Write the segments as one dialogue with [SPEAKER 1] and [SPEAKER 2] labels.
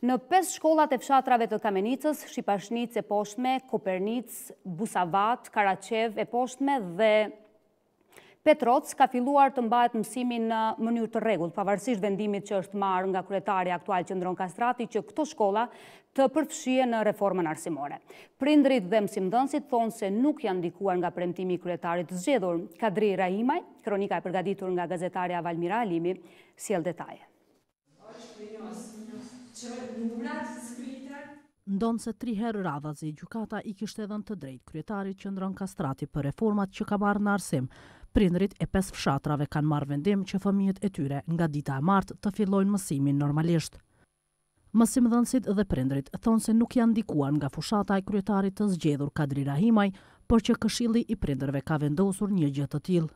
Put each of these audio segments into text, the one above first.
[SPEAKER 1] Në pes shkollat e fshatrave të Kamenicës, Shqipashnic e poshtme, Kopernic, Busavat, Karachev e poshtme dhe Petroc ka filluar të mbajt mësimin në mënyrë të regullë, pavarësisht vendimit që është marë nga kuretari aktual që ndronë kastrati që këto shkolla të përfshie në reformën arsimore. Prindrit dhe mësimdënsit thonë se nuk janë dikuar nga premtimi kuretarit zgjedhur. Kadri Rahimaj, kronika e përgaditur nga gazetaria Valmira Alimi, siel detaje
[SPEAKER 2] që mundurat Ndonë se tri herë radha zi gjukata i kishtë edhe në të drejtë kryetarit që ndronë kastrati për reformat që ka marrë në arsim. Prindrit e pes fshatrave kanë marrë vendim që fëmijët e tyre nga dita e martë të fillojnë mësimin normalisht. Mësim dhënësit dhe prindrit thonë se nuk janë dikuan nga fushata e kryetarit të zgjedhur Kadri Rahimaj, por që këshili i prindrëve ka vendosur një gjithë të tilë.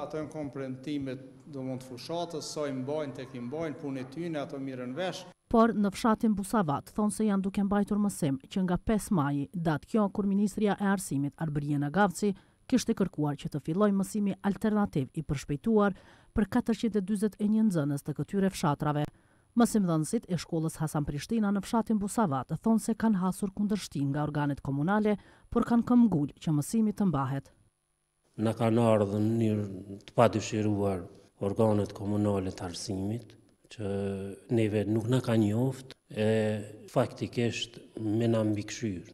[SPEAKER 1] Ato në komprentimet do mund të fushatës, sa i mbojnë, të mbajnë, punë e tyne, ato mirën veshë
[SPEAKER 2] por në fshatin Busavat thonë se janë duke mbajtur mësim që nga 5 maji datë kjo kur Ministria e Arsimit Arbërjena Gavci kështë e kërkuar që të filloj mësimi alternativ i përshpejtuar për 421 nëzënës të këtyre fshatrave. Mësim dhënësit e shkollës Hasan Prishtina në fshatin Busavat thonë se kanë hasur kundërshtin nga organet komunale, por kanë këmgull që mësimi të mbahet. Në kanë ardhë në njërë të pati organet komunale të arsimit, që neve nuk në ka njoft, e faktikisht me në mbikëshyr.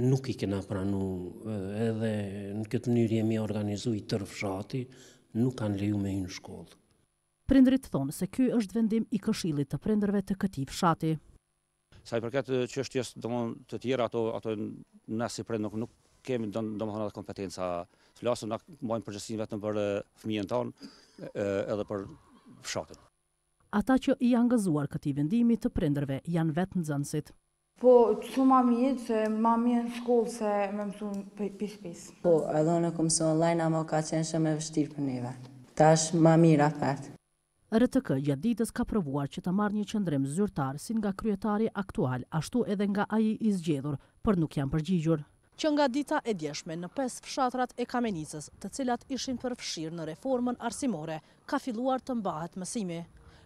[SPEAKER 2] Nuk i kena pranu edhe në këtë mënyrë jemi organizu i tërë fshati, nuk kanë leju me në shkollë. Prindrit thonë se ky është vendim i këshillit të prindrëve të këtij fshati.
[SPEAKER 1] Sa i përket çështjes domon të tjera ato ato na si prind nuk, nuk kemi domethënë atë kompetenca. Flasëm na mbajmë përgjegjësinë vetëm për fëmijën tonë edhe për fshatin
[SPEAKER 2] ata që i angazuar këti vendimi të prindrëve janë vetë në zënësit. Po, që ma mi jetë, se ma e në shkollë, se me mësu në pis Po, edhe në këmë online, online, ama ka qenë shumë e vështirë për një vetë. Ta është ma mira fatë. RTK gjatë ditës ka provuar që të marrë një qëndrim zyrtar si nga kryetari aktual, ashtu edhe nga aji i zgjedhur, për nuk janë përgjigjur. Që nga dita e djeshme në pes fshatrat e kamenicës, të cilat ishin përfshirë në reformën arsimore, ka filluar të mbahet mësimi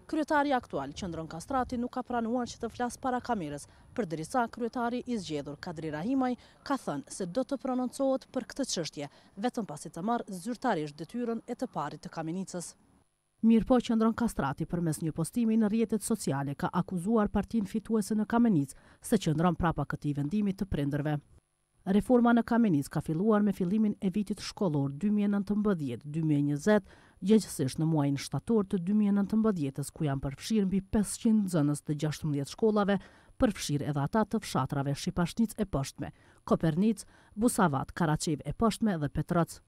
[SPEAKER 2] kryetari aktual qëndron kastrati nuk ka pranuar që të flasë para kamerës, për dërisa kryetari i zgjedhur Kadri Rahimaj ka thënë se do të prononcohet për këtë qështje, vetëm pasit të marë zyrtarish dëtyrën e të parit të kamenicës. Mirë po qëndron kastrati për mes një postimi në rjetet sociale ka akuzuar partin fituese në kamenic se qëndron prapa këti vendimit të prenderve. Reforma në kamenicë ka filluar me fillimin e vitit shkolor 2019-2020 gjegjësisht në muajnë shtator të 2019-ës, ku janë përfshirë mbi 500 zënës të 16 shkollave, përfshirë edhe ata të fshatrave Shqipashnic e pështme, Kopernic, Busavat, Karacev e pështme dhe Petrëc.